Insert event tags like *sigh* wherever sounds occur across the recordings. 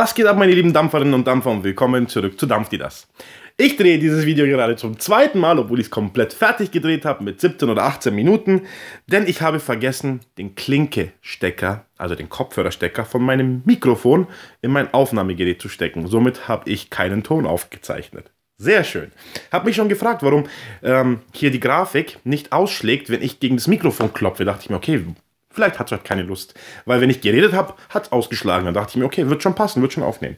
Was geht ab, meine lieben Dampferinnen und Dampfer und willkommen zurück zu Dampf die das. Ich drehe dieses Video gerade zum zweiten Mal, obwohl ich es komplett fertig gedreht habe mit 17 oder 18 Minuten, denn ich habe vergessen, den Klinke-Stecker, also den Kopfhörerstecker von meinem Mikrofon in mein Aufnahmegerät zu stecken. Somit habe ich keinen Ton aufgezeichnet. Sehr schön. Habe mich schon gefragt, warum ähm, hier die Grafik nicht ausschlägt, wenn ich gegen das Mikrofon klopfe. Dachte ich mir, okay, Vielleicht hat es halt keine Lust. Weil wenn ich geredet habe, hat es ausgeschlagen. Dann dachte ich mir, okay, wird schon passen, wird schon aufnehmen.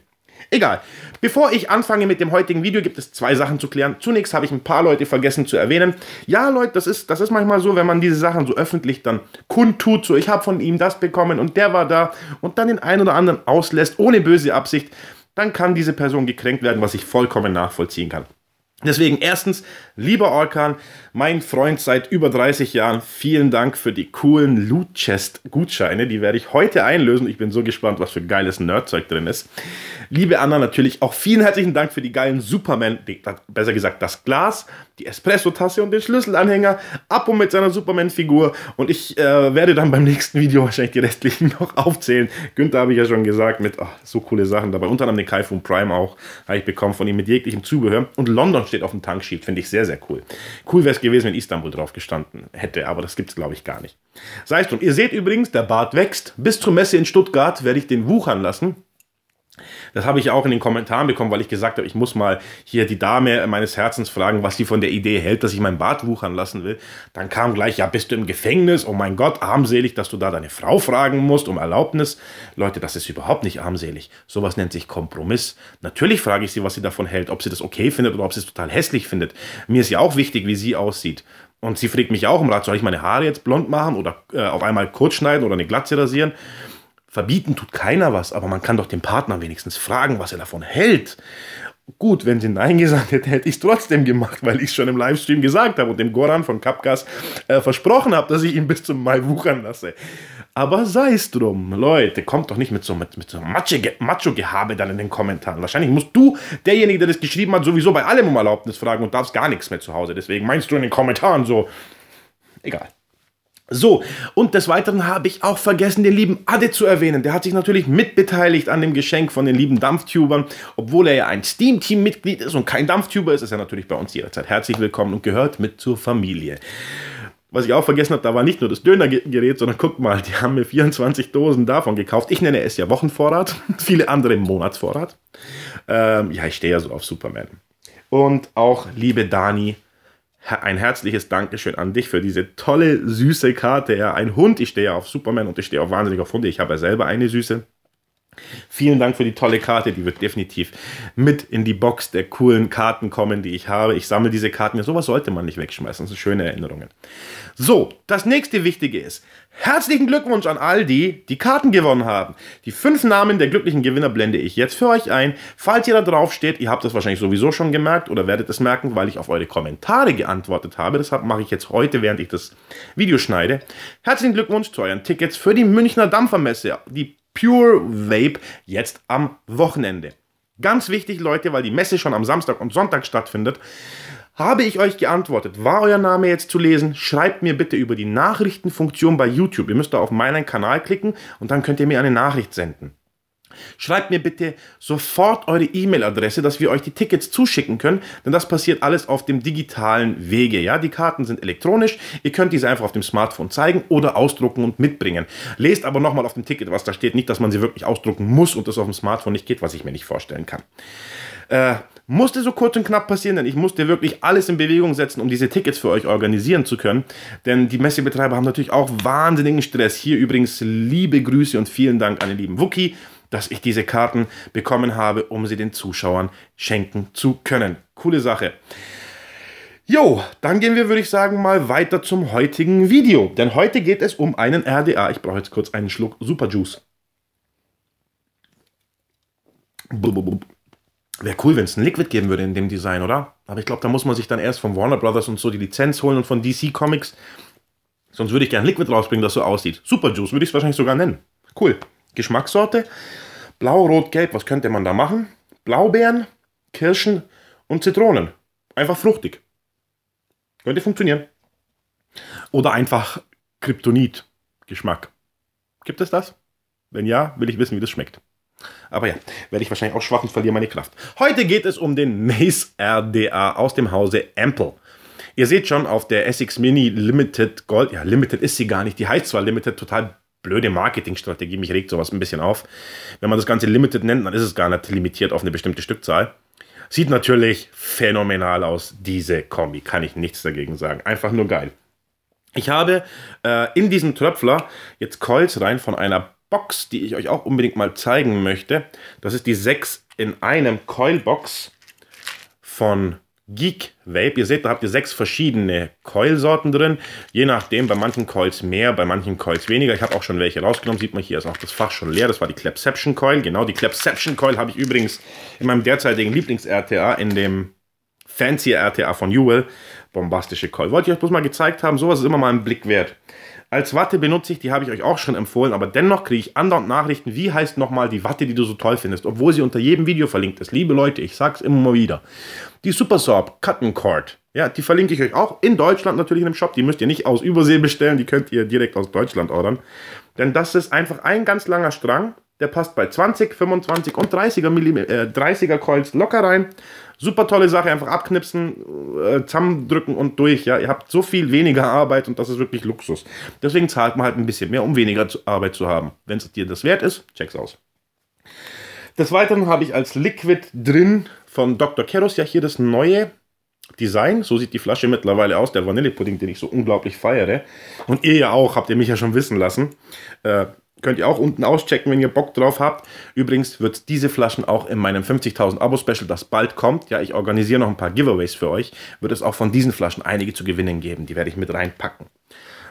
Egal. Bevor ich anfange mit dem heutigen Video, gibt es zwei Sachen zu klären. Zunächst habe ich ein paar Leute vergessen zu erwähnen. Ja, Leute, das ist, das ist manchmal so, wenn man diese Sachen so öffentlich dann kundtut. So, ich habe von ihm das bekommen und der war da und dann den einen oder anderen auslässt, ohne böse Absicht, dann kann diese Person gekränkt werden, was ich vollkommen nachvollziehen kann. Deswegen erstens, Lieber Orkan, mein Freund seit über 30 Jahren, vielen Dank für die coolen Loot Chest Gutscheine. Die werde ich heute einlösen. Ich bin so gespannt, was für geiles Nerdzeug drin ist. Liebe Anna, natürlich auch vielen herzlichen Dank für die geilen Superman, die, besser gesagt das Glas, die Espresso-Tasse und den Schlüsselanhänger. Ab und mit seiner Superman-Figur. Und ich äh, werde dann beim nächsten Video wahrscheinlich die restlichen noch aufzählen. Günther habe ich ja schon gesagt, mit oh, so coole Sachen dabei. Unter anderem den Kaifun Prime auch, habe ich bekommen von ihm mit jeglichem Zubehör. Und London steht auf dem Tankschild, finde ich sehr sehr, sehr cool. Cool wäre es gewesen, wenn Istanbul drauf gestanden hätte, aber das gibt es, glaube ich, gar nicht. Sei es drum. Ihr seht übrigens, der Bart wächst. Bis zur Messe in Stuttgart werde ich den wuchern lassen. Das habe ich auch in den Kommentaren bekommen, weil ich gesagt habe, ich muss mal hier die Dame meines Herzens fragen, was sie von der Idee hält, dass ich mein Bart wuchern lassen will. Dann kam gleich, ja, bist du im Gefängnis? Oh mein Gott, armselig, dass du da deine Frau fragen musst um Erlaubnis. Leute, das ist überhaupt nicht armselig. Sowas nennt sich Kompromiss. Natürlich frage ich sie, was sie davon hält, ob sie das okay findet oder ob sie es total hässlich findet. Mir ist ja auch wichtig, wie sie aussieht. Und sie fragt mich auch im Rat, soll ich meine Haare jetzt blond machen oder äh, auf einmal kurz schneiden oder eine Glatze rasieren? Verbieten tut keiner was, aber man kann doch den Partner wenigstens fragen, was er davon hält. Gut, wenn sie Nein gesagt hätte, hätte ich es trotzdem gemacht, weil ich es schon im Livestream gesagt habe und dem Goran von Kapkas äh, versprochen habe, dass ich ihn bis zum Mai wuchern lasse. Aber sei es drum, Leute, kommt doch nicht mit so, mit, mit so Macho-Gehabe dann in den Kommentaren. Wahrscheinlich musst du, derjenige, der das geschrieben hat, sowieso bei allem um Erlaubnis fragen und darfst gar nichts mehr zu Hause. Deswegen meinst du in den Kommentaren so, egal. So, und des Weiteren habe ich auch vergessen, den lieben Adde zu erwähnen. Der hat sich natürlich mitbeteiligt an dem Geschenk von den lieben Dampftubern, obwohl er ja ein Steam-Team-Mitglied ist und kein Dampftuber ist, ist er natürlich bei uns jederzeit herzlich willkommen und gehört mit zur Familie. Was ich auch vergessen habe, da war nicht nur das Dönergerät, sondern guck mal, die haben mir 24 Dosen davon gekauft. Ich nenne es ja Wochenvorrat, *laughs* viele andere Monatsvorrat. Ähm, ja, ich stehe ja so auf Superman. Und auch liebe Dani, ein herzliches Dankeschön an dich für diese tolle, süße Karte. Ja, ein Hund, ich stehe ja auf Superman und ich stehe auch wahnsinnig auf Hunde. Ich habe ja selber eine süße. Vielen Dank für die tolle Karte. Die wird definitiv mit in die Box der coolen Karten kommen, die ich habe. Ich sammle diese Karten. Ja, sowas sollte man nicht wegschmeißen. Das sind schöne Erinnerungen. So, das nächste Wichtige ist, herzlichen Glückwunsch an all die, die Karten gewonnen haben. Die fünf Namen der glücklichen Gewinner blende ich jetzt für euch ein. Falls ihr da drauf steht, ihr habt das wahrscheinlich sowieso schon gemerkt oder werdet es merken, weil ich auf eure Kommentare geantwortet habe. Deshalb mache ich jetzt heute, während ich das Video schneide, herzlichen Glückwunsch zu euren Tickets für die Münchner Dampfermesse. Die Pure Vape jetzt am Wochenende. Ganz wichtig, Leute, weil die Messe schon am Samstag und Sonntag stattfindet. Habe ich euch geantwortet? War euer Name jetzt zu lesen? Schreibt mir bitte über die Nachrichtenfunktion bei YouTube. Ihr müsst da auf meinen Kanal klicken und dann könnt ihr mir eine Nachricht senden. Schreibt mir bitte sofort eure E-Mail-Adresse, dass wir euch die Tickets zuschicken können, denn das passiert alles auf dem digitalen Wege. Ja, die Karten sind elektronisch. Ihr könnt diese einfach auf dem Smartphone zeigen oder ausdrucken und mitbringen. Lest aber nochmal auf dem Ticket, was da steht, nicht, dass man sie wirklich ausdrucken muss und das auf dem Smartphone nicht geht, was ich mir nicht vorstellen kann. Äh, musste so kurz und knapp passieren, denn ich musste wirklich alles in Bewegung setzen, um diese Tickets für euch organisieren zu können. Denn die Messebetreiber haben natürlich auch wahnsinnigen Stress. Hier übrigens liebe Grüße und vielen Dank an den lieben Wookie dass ich diese Karten bekommen habe, um sie den Zuschauern schenken zu können. Coole Sache. Jo, dann gehen wir, würde ich sagen, mal weiter zum heutigen Video. Denn heute geht es um einen RDA. Ich brauche jetzt kurz einen Schluck Superjuice. Wäre cool, wenn es ein Liquid geben würde in dem Design, oder? Aber ich glaube, da muss man sich dann erst von Warner Brothers und so die Lizenz holen und von DC Comics. Sonst würde ich gerne Liquid rausbringen, das so aussieht. Superjuice würde ich es wahrscheinlich sogar nennen. Cool. Geschmackssorte. Blau, Rot, Gelb, was könnte man da machen? Blaubeeren, Kirschen und Zitronen. Einfach fruchtig. Könnte funktionieren. Oder einfach Kryptonit-Geschmack. Gibt es das? Wenn ja, will ich wissen, wie das schmeckt. Aber ja, werde ich wahrscheinlich auch schwach und verliere meine Kraft. Heute geht es um den Mace RDA aus dem Hause Ample. Ihr seht schon auf der Essex Mini Limited Gold, ja, Limited ist sie gar nicht, die heißt zwar Limited, total blöde Marketingstrategie, mich regt sowas ein bisschen auf. Wenn man das Ganze limited nennt, dann ist es gar nicht limitiert auf eine bestimmte Stückzahl. Sieht natürlich phänomenal aus, diese Kombi, kann ich nichts dagegen sagen. Einfach nur geil. Ich habe äh, in diesem Tröpfler jetzt Coils rein von einer Box, die ich euch auch unbedingt mal zeigen möchte. Das ist die 6 in einem Coil Box von Geek Vape. Ihr seht, da habt ihr sechs verschiedene Coilsorten drin. Je nachdem, bei manchen Coils mehr, bei manchen Coils weniger. Ich habe auch schon welche rausgenommen. Sieht man hier ist auch das Fach schon leer. Das war die Clapception Coil. Genau, die Clapception Coil habe ich übrigens in meinem derzeitigen Lieblings-RTA, in dem fancy RTA von Jewel. Bombastische Coil. Wollte ich euch bloß mal gezeigt haben. Sowas ist immer mal ein Blick wert. Als Watte benutze ich, die habe ich euch auch schon empfohlen, aber dennoch kriege ich andauernd Nachrichten, wie heißt nochmal die Watte, die du so toll findest, obwohl sie unter jedem Video verlinkt ist. Liebe Leute, ich sag's immer mal wieder. Die Supersorb Cotton Cord, ja, die verlinke ich euch auch in Deutschland natürlich in dem Shop. Die müsst ihr nicht aus Übersee bestellen, die könnt ihr direkt aus Deutschland ordern. Denn das ist einfach ein ganz langer Strang, der passt bei 20, 25 und 30er, Millim äh, 30er Coils locker rein. Super tolle Sache, einfach abknipsen, äh, zusammendrücken und durch. Ja, ihr habt so viel weniger Arbeit und das ist wirklich Luxus. Deswegen zahlt man halt ein bisschen mehr, um weniger Arbeit zu haben. Wenn es dir das wert ist, check's aus. Des Weiteren habe ich als Liquid drin von Dr. Keros ja hier das neue Design. So sieht die Flasche mittlerweile aus, der Vanillepudding, den ich so unglaublich feiere. Und ihr ja auch, habt ihr mich ja schon wissen lassen. Äh, Könnt ihr auch unten auschecken, wenn ihr Bock drauf habt. Übrigens wird diese Flaschen auch in meinem 50.000 Abo-Special, das bald kommt, ja, ich organisiere noch ein paar Giveaways für euch, wird es auch von diesen Flaschen einige zu gewinnen geben. Die werde ich mit reinpacken.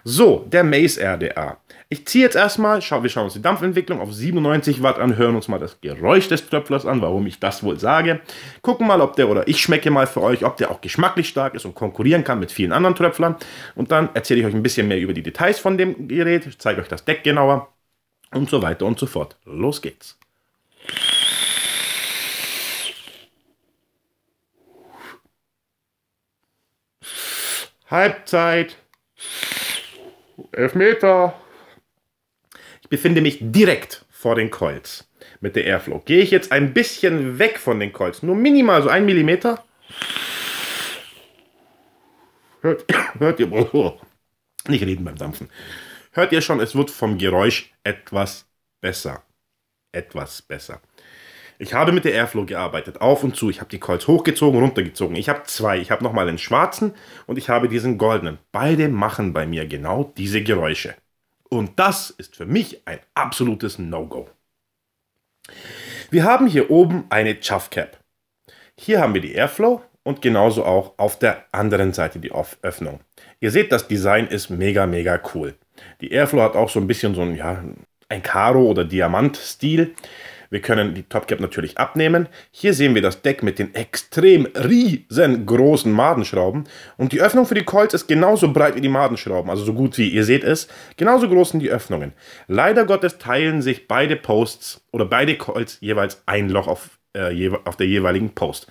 So, der Maze RDA. Ich ziehe jetzt erstmal, schau, wir schauen uns die Dampfentwicklung auf 97 Watt an, hören uns mal das Geräusch des Tröpflers an, warum ich das wohl sage. Gucken mal, ob der oder ich schmecke mal für euch, ob der auch geschmacklich stark ist und konkurrieren kann mit vielen anderen Tröpflern. Und dann erzähle ich euch ein bisschen mehr über die Details von dem Gerät, zeige euch das Deck genauer und so weiter und so fort. Los geht's. Halbzeit. Elf Meter. Ich befinde mich direkt vor den Colts mit der Airflow. Gehe ich jetzt ein bisschen weg von den Colts, nur minimal, so ein Millimeter. Hört, hört ihr, oh, oh. nicht reden beim Dampfen hört ihr schon, es wird vom Geräusch etwas besser. Etwas besser. Ich habe mit der Airflow gearbeitet, auf und zu. Ich habe die Coils hochgezogen, runtergezogen. Ich habe zwei. Ich habe nochmal den schwarzen und ich habe diesen goldenen. Beide machen bei mir genau diese Geräusche. Und das ist für mich ein absolutes No-Go. Wir haben hier oben eine Chuff Cap. Hier haben wir die Airflow und genauso auch auf der anderen Seite die Öffnung. Ihr seht, das Design ist mega, mega cool. Die Airflow hat auch so ein bisschen so ein, ja, ein Karo- oder Diamant-Stil. Wir können die Topcap natürlich abnehmen. Hier sehen wir das Deck mit den extrem riesengroßen Madenschrauben. Und die Öffnung für die Coils ist genauso breit wie die Madenschrauben, also so gut wie, ihr seht es, genauso groß sind die Öffnungen. Leider Gottes teilen sich beide Posts oder beide Coils jeweils ein Loch auf, äh, auf der jeweiligen Post.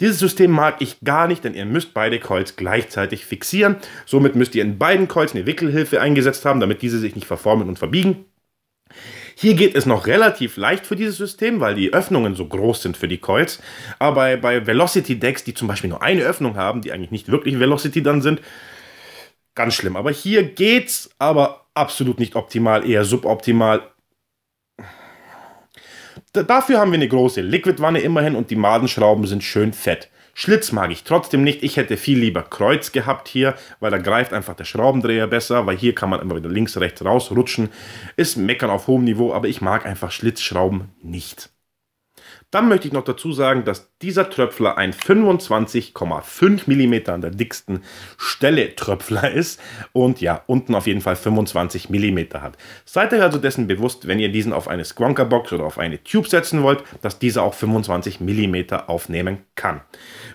Dieses System mag ich gar nicht, denn ihr müsst beide Coils gleichzeitig fixieren. Somit müsst ihr in beiden Coils eine Wickelhilfe eingesetzt haben, damit diese sich nicht verformen und verbiegen. Hier geht es noch relativ leicht für dieses System, weil die Öffnungen so groß sind für die Coils. Aber bei, Velocity Decks, die zum Beispiel nur eine Öffnung haben, die eigentlich nicht wirklich Velocity dann sind, ganz schlimm. Aber hier geht's, aber absolut nicht optimal, eher suboptimal Dafür haben wir eine große Liquidwanne immerhin und die Madenschrauben sind schön fett. Schlitz mag ich trotzdem nicht. Ich hätte viel lieber Kreuz gehabt hier, weil da greift einfach der Schraubendreher besser, weil hier kann man immer wieder links, rechts rausrutschen. Ist meckern auf hohem Niveau, aber ich mag einfach Schlitzschrauben nicht. Dann möchte ich noch dazu sagen, dass dieser Tröpfler ein 25,5 mm an der dicksten Stelle Tröpfler ist und ja, unten auf jeden Fall 25 mm hat. Seid euch also dessen bewusst, wenn ihr diesen auf eine Squonker-Box oder auf eine Tube setzen wollt, dass dieser auch 25 mm aufnehmen kann.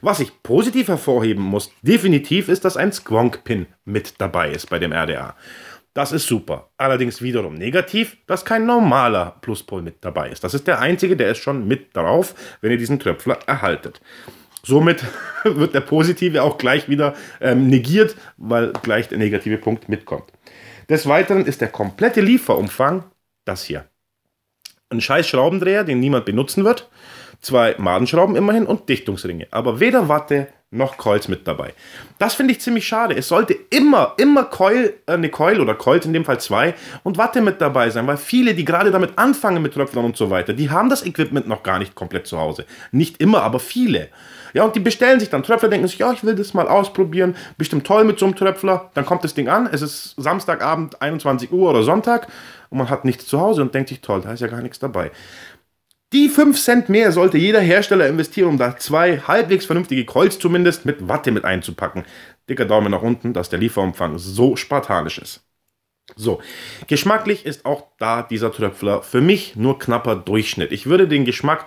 Was ich positiv hervorheben muss, definitiv ist, dass ein Squonk-Pin mit dabei ist bei dem RDA. Das ist super. Allerdings wiederum negativ, dass kein normaler Pluspol mit dabei ist. Das ist der einzige, der ist schon mit drauf, wenn ihr diesen Tröpfler erhaltet. Somit *laughs* wird der positive auch gleich wieder ähm, negiert, weil gleich der negative Punkt mitkommt. Des Weiteren ist der komplette Lieferumfang das hier. Ein scheiß Schraubendreher, den niemand benutzen wird. Zwei Madenschrauben immerhin und Dichtungsringe. Aber weder Watte noch Coils mit dabei. Das finde ich ziemlich schade. Es sollte immer, immer Coil, äh, eine Coil oder Coils in dem Fall zwei und Watte mit dabei sein, weil viele, die gerade damit anfangen mit Tröpflern und so weiter, die haben das Equipment noch gar nicht komplett zu Hause. Nicht immer, aber viele. Ja, und die bestellen sich dann Tröpfler, denken sich, ja, ich will das mal ausprobieren, bestimmt toll mit so einem Tröpfler. Dann kommt das Ding an, es ist Samstagabend, 21 Uhr oder Sonntag und man hat nichts zu Hause und denkt sich, toll, da ist ja gar nichts dabei. Die 5 Cent mehr sollte jeder Hersteller investieren, um da zwei halbwegs vernünftige Kreuz zumindest mit Watte mit einzupacken. Dicker Daumen nach unten, dass der Lieferumfang so spartanisch ist. So, geschmacklich ist auch da dieser Tröpfler für mich nur knapper Durchschnitt. Ich würde den Geschmack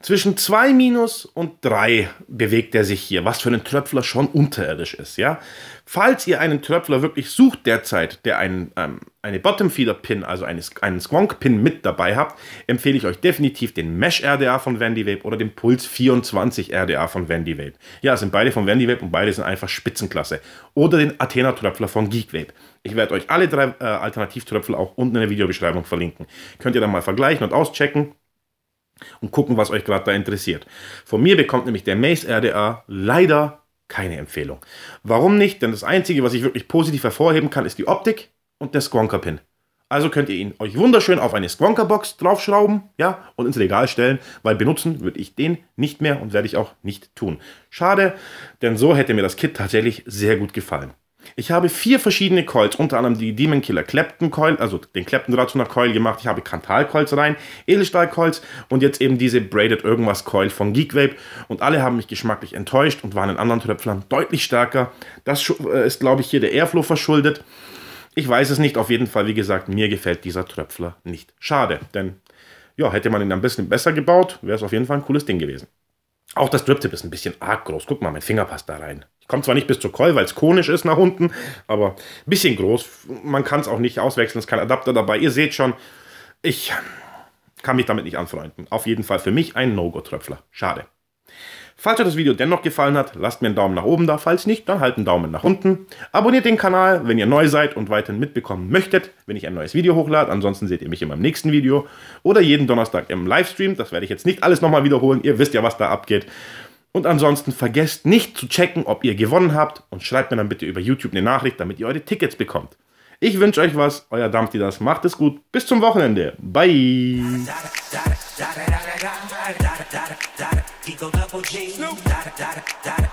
zwischen 2 minus und 3 bewegt er sich hier, was für einen Tröpfler schon unterirdisch ist. Ja? Falls ihr einen Tröpfler wirklich sucht derzeit, der einen, ähm, eine Bottom-Feeder-Pin, also eine, einen Squonk-Pin mit dabei habt, empfehle ich euch definitiv den Mesh-RDA von Vape oder den Puls 24 RDA von Vape. Ja, es sind beide von Vape und beide sind einfach Spitzenklasse. Oder den Athena-Tröpfler von Geek Vape. Ich werde euch alle drei äh, Alternativtröpfel auch unten in der Videobeschreibung verlinken. Könnt ihr dann mal vergleichen und auschecken und gucken, was euch gerade da interessiert. Von mir bekommt nämlich der Mace RDA leider keine Empfehlung. Warum nicht? Denn das Einzige, was ich wirklich positiv hervorheben kann, ist die Optik und der Squonker-Pin. Also könnt ihr ihn euch wunderschön auf eine Squonker-Box draufschrauben ja, und ins Regal stellen, weil benutzen würde ich den nicht mehr und werde ich auch nicht tun. Schade, denn so hätte mir das Kit tatsächlich sehr gut gefallen. Ich habe vier verschiedene Coils, unter anderem die Demon Killer Clapton Coil, also den Clapton Ratuna Coil gemacht. Ich habe Kantal Coils rein, Edelstahl Coils und jetzt eben diese Braided Irgendwas Coil von Geekvape. Und alle haben mich geschmacklich enttäuscht und waren in anderen Tröpflern deutlich stärker. Das äh, ist, glaube ich, hier der Airflow verschuldet. Ich weiß es nicht. Auf jeden Fall, wie gesagt, mir gefällt dieser Tröpfler nicht. Schade, denn ja, hätte man ihn ein bisschen besser gebaut, wäre es auf jeden Fall ein cooles Ding gewesen. Auch das Drip-Tip ist ein bisschen arg groß. Guck mal, mein Finger passt da rein. Ich komme zwar nicht bis zur Keul, weil es konisch ist nach unten, aber ein bisschen groß. Man kann es auch nicht auswechseln, es ist kein Adapter dabei. Ihr seht schon, ich kann mich damit nicht anfreunden. Auf jeden Fall für mich ein No-Go-Tröpfler. Schade. Falls euch das Video dennoch gefallen hat, lasst mir einen Daumen nach oben da. Falls nicht, dann halt einen Daumen nach unten. Abonniert den Kanal, wenn ihr neu seid und weiterhin mitbekommen möchtet, wenn ich ein neues Video hochlade. Ansonsten seht ihr mich in meinem nächsten Video oder jeden Donnerstag im Livestream. Das werde ich jetzt nicht alles nochmal wiederholen. Ihr wisst ja, was da abgeht. Und ansonsten vergesst nicht zu checken, ob ihr gewonnen habt und schreibt mir dann bitte über YouTube eine Nachricht, damit ihr eure Tickets bekommt. Ich wünsche euch was, euer Dumpty das. Macht es gut. Bis zum Wochenende. Bye. Eagle double G. Snoop. Da da da da da.